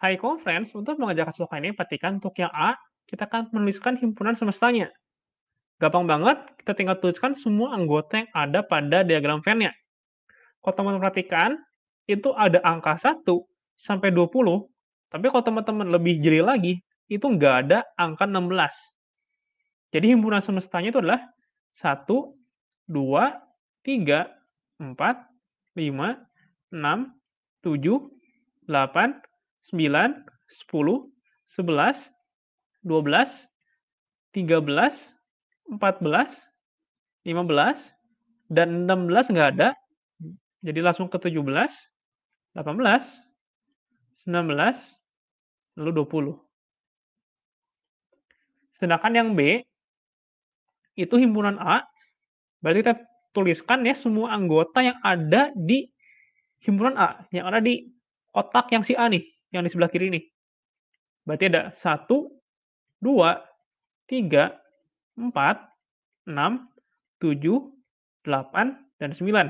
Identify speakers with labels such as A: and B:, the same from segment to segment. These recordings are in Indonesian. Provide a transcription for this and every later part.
A: Hai Conference untuk mengerjakan soal ini, perhatikan untuk yang A, kita akan menuliskan himpunan semestanya. Gampang banget, kita tinggal tuliskan semua anggota yang ada pada diagram Venn-nya. Kalau teman-teman perhatikan, itu ada angka 1 sampai 20, tapi kalau teman-teman lebih jeli lagi, itu nggak ada angka 16. Jadi himpunan semestanya itu adalah 1, 2, 3, 4, 5, 6, 7, 8, 9, 10, 11, 12, 13, 14, 15, dan 16 nggak ada. Jadi langsung ke 17, 18, 19, lalu 20. Sedangkan yang B, itu himpunan A, berarti kita tuliskan ya semua anggota yang ada di himpunan A, yang ada di otak yang si A nih yang di sebelah kiri ini. Berarti ada 1, 2, 3, 4, 6, 7, 8, dan 9.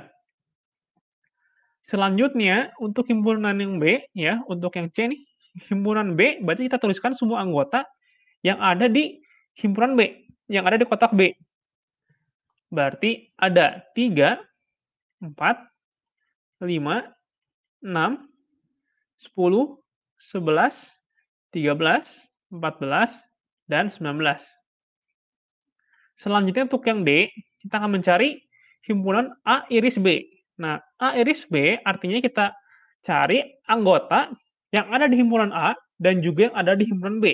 A: Selanjutnya, untuk himpunan yang B, ya, untuk yang C nih, himpunan B, berarti kita tuliskan semua anggota yang ada di himpunan B, yang ada di kotak B. Berarti ada 3, 4, 5, 6, 10, 11, 13, 14, dan 19. Selanjutnya untuk yang D, kita akan mencari himpunan A iris B. Nah, A iris B artinya kita cari anggota yang ada di himpunan A dan juga yang ada di himpunan B.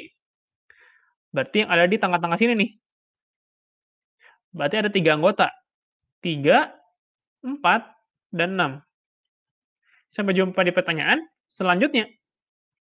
A: Berarti yang ada di tengah-tengah sini nih. Berarti ada tiga anggota. Tiga, empat, dan enam. Sampai jumpa di pertanyaan selanjutnya.